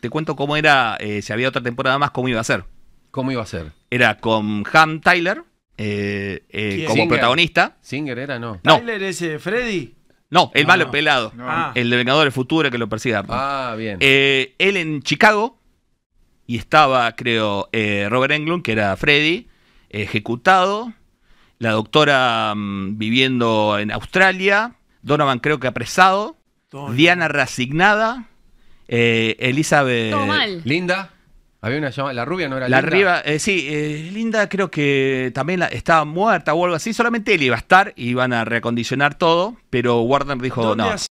te cuento cómo era, eh, si había otra temporada más, cómo iba a ser. ¿Cómo iba a ser? Era con Ham Tyler eh, eh, como protagonista. Singer era, no. Tyler ese, Freddy. no, el malo pelado. Ah. El de Vengador del Futuro que lo persigue. Ah, bien. él en Chicago y estaba, creo, Robert Englund, que era Freddy, ejecutado. La doctora mm, viviendo en Australia. Donovan, creo que apresado. Diana resignada. Eh, Elizabeth. Linda. Había una llamada, la rubia no era la Linda. Eh, sí, eh, Linda creo que también la, estaba muerta o algo así, solamente él iba a estar, y iban a reacondicionar todo, pero Warner dijo no.